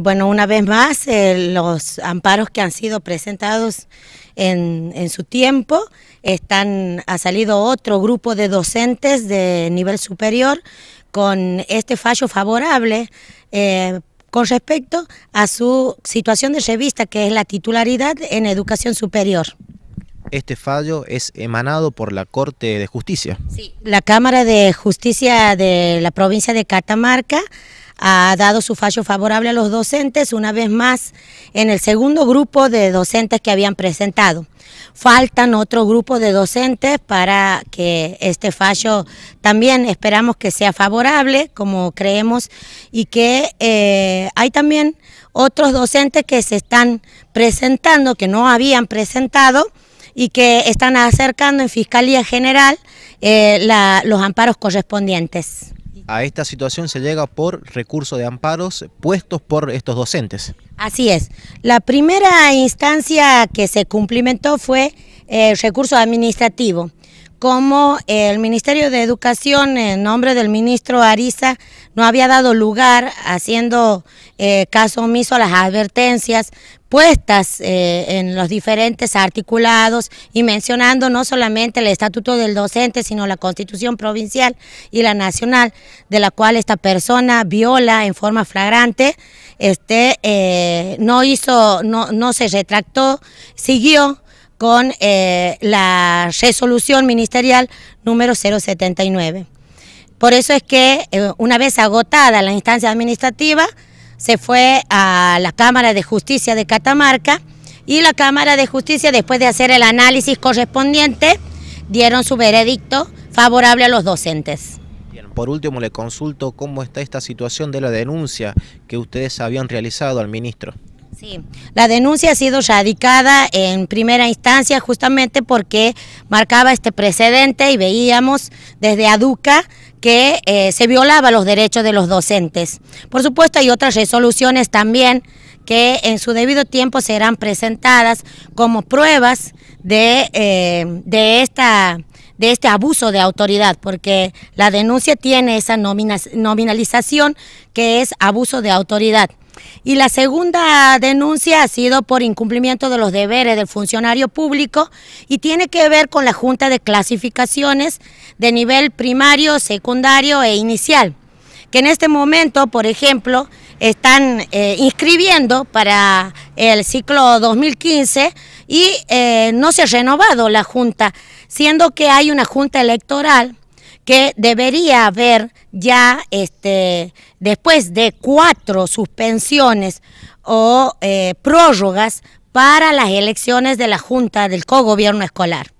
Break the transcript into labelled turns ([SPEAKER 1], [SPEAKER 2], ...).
[SPEAKER 1] Bueno, una vez más, eh, los amparos que han sido presentados en, su tiempo, están, ha salido otro grupo de docentes de nivel superior con este fallo favorable eh, con respecto a su situación de revista, que es la titularidad en educación superior.
[SPEAKER 2] Este fallo es emanado por la Corte de Justicia. Sí,
[SPEAKER 1] la Cámara de Justicia de la provincia de Catamarca ha dado su fallo favorable a los docentes, una vez más en el segundo grupo de docentes que habían presentado. Faltan otro grupo de docentes para que este fallo también esperamos que sea favorable, como creemos, y que eh, hay también otros docentes que se están presentando, que no habían presentado, y que están acercando en Fiscalía General eh, los amparos
[SPEAKER 2] correspondientes a esta situación se llega por recurso de amparos puestos por estos docentes.
[SPEAKER 1] Así es. La primera instancia que se cumplimentó fue el eh, recurso administrativo como el Ministerio de Educación, en nombre del ministro Ariza, no había dado lugar, haciendo eh, caso omiso a las advertencias puestas eh, en los diferentes articulados y mencionando no solamente el estatuto del docente, sino la constitución provincial y la nacional, de la cual esta persona viola en forma flagrante, este, eh, no hizo, no, no se retractó, siguió con eh, la resolución ministerial número 079. Por eso es que eh, una vez agotada la instancia administrativa, se fue a la Cámara de Justicia de Catamarca y la Cámara de Justicia, después de hacer el análisis correspondiente, dieron su veredicto favorable a los docentes.
[SPEAKER 2] por último le consulto cómo está esta situación de la denuncia que ustedes habían realizado al ministro.
[SPEAKER 1] Sí, la denuncia ha sido radicada en primera instancia justamente porque marcaba este precedente y veíamos desde ADUCA que eh, se violaba los derechos de los docentes. Por supuesto hay otras resoluciones también que en su debido tiempo serán presentadas como pruebas de, eh, de, esta, de este abuso de autoridad, porque la denuncia tiene esa nominalización que es abuso de autoridad. Y la segunda denuncia ha sido por incumplimiento de los deberes del funcionario público y tiene que ver con la Junta de Clasificaciones de nivel primario, secundario e inicial, que en este momento, por ejemplo, están eh, inscribiendo para el ciclo 2015 y eh, no se ha renovado la Junta, siendo que hay una Junta electoral que debería haber ya este, después de cuatro suspensiones o eh, prórrogas para las elecciones de la Junta del Cogobierno Escolar.